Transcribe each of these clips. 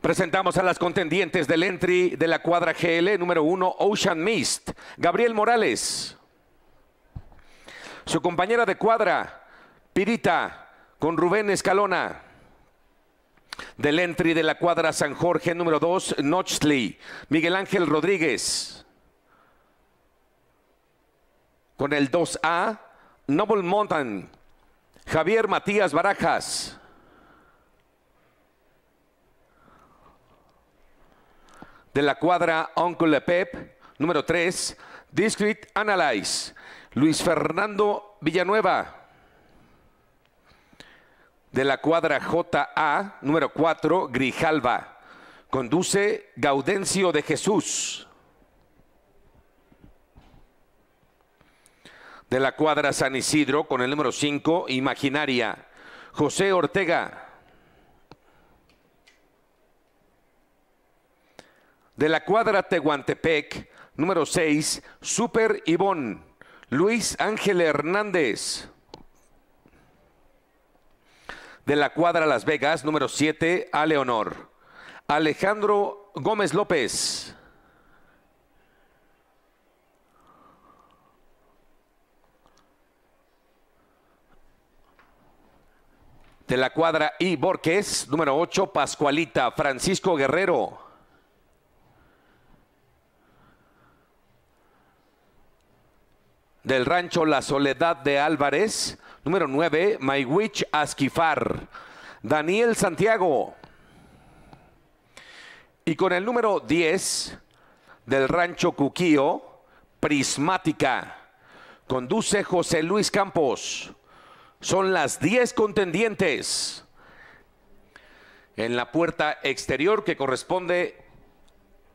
Presentamos a las contendientes del entry de la cuadra GL, número 1, Ocean Mist, Gabriel Morales. Su compañera de cuadra, Pirita, con Rubén Escalona. Del entry de la cuadra San Jorge, número 2, Notchley, Miguel Ángel Rodríguez. Con el 2A, Noble Mountain, Javier Matías Barajas. de la cuadra Uncle Pep. Número 3, Discrete Analyze. Luis Fernando Villanueva. De la cuadra JA, número 4, Grijalva. Conduce Gaudencio de Jesús. De la cuadra San Isidro, con el número 5, Imaginaria. José Ortega. de la cuadra Tehuantepec, número 6, Super Ivón, Luis Ángel Hernández. De la cuadra Las Vegas, número 7, a Alejandro Gómez López. De la cuadra I. Borges, número 8, Pascualita, Francisco Guerrero. del rancho La Soledad de Álvarez. Número 9, Maywich Asquifar. Daniel Santiago. Y con el número 10 del rancho Cuquío, Prismática. Conduce José Luis Campos. Son las 10 contendientes. En la puerta exterior que corresponde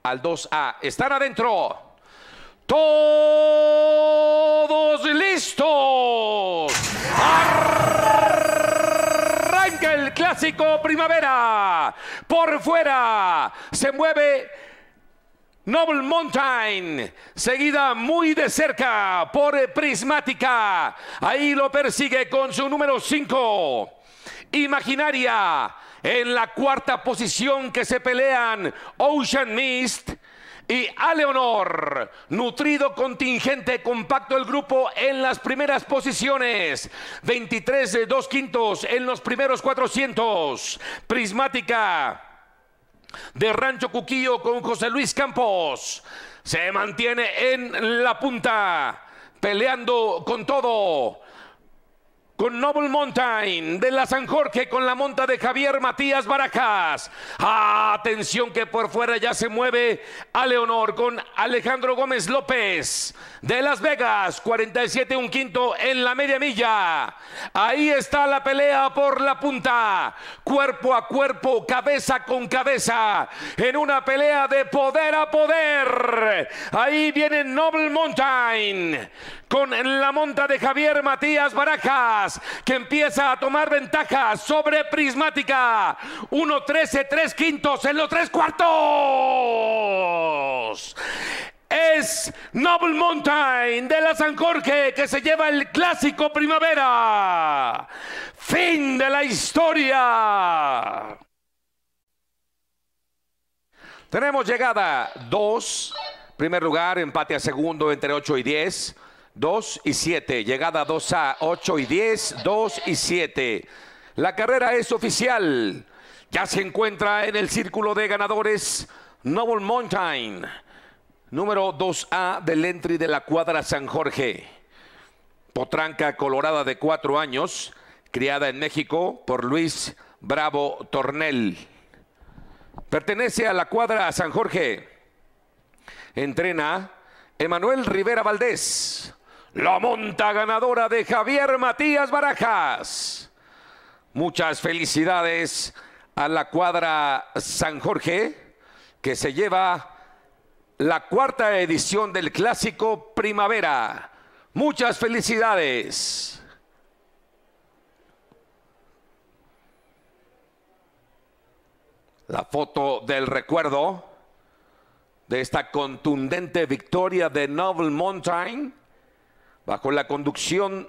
al 2A. Están adentro. Todos listos. Arranca el clásico primavera. Por fuera se mueve Noble Mountain, seguida muy de cerca por Prismática. Ahí lo persigue con su número 5. Imaginaria. En la cuarta posición que se pelean Ocean Mist y Leonor, Nutrido contingente compacto el grupo en las primeras posiciones. 23 de dos quintos en los primeros 400. Prismática de Rancho Cuquillo con José Luis Campos. Se mantiene en la punta, peleando con todo con Noble Mountain de la San Jorge con la monta de Javier Matías Barajas. Atención que por fuera ya se mueve a Leonor con Alejandro Gómez López de Las Vegas, 47 un quinto en la media milla. Ahí está la pelea por la punta, cuerpo a cuerpo, cabeza con cabeza, en una pelea de poder a poder. Ahí viene Noble Mountain con la monta de Javier Matías Barajas que empieza a tomar ventaja sobre Prismática. 1-13, 3 quintos en los 3 cuartos es Noble Mountain de la San Jorge que se lleva el clásico primavera. Fin de la historia. Tenemos llegada 2, primer lugar, empate a segundo entre 8 y 10. 2 y 7. Llegada 2A, 8 y 10, 2 y 7. La carrera es oficial. Ya se encuentra en el círculo de ganadores Noble Mountain, número 2A del entry de la cuadra San Jorge. Potranca colorada de cuatro años, criada en México por Luis Bravo Tornel. Pertenece a la cuadra San Jorge. Entrena Emanuel Rivera Valdés. La monta ganadora de Javier Matías Barajas. Muchas felicidades a la cuadra San Jorge, que se lleva la cuarta edición del clásico Primavera. Muchas felicidades. La foto del recuerdo de esta contundente victoria de Noble Mountain bajo la conducción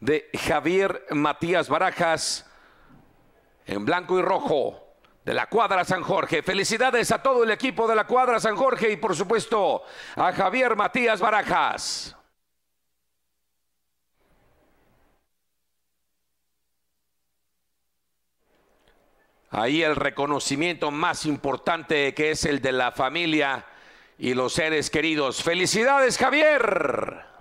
de Javier Matías Barajas, en blanco y rojo, de la cuadra San Jorge. Felicidades a todo el equipo de la cuadra San Jorge y por supuesto a Javier Matías Barajas. Ahí el reconocimiento más importante que es el de la familia y los seres queridos. Felicidades Javier.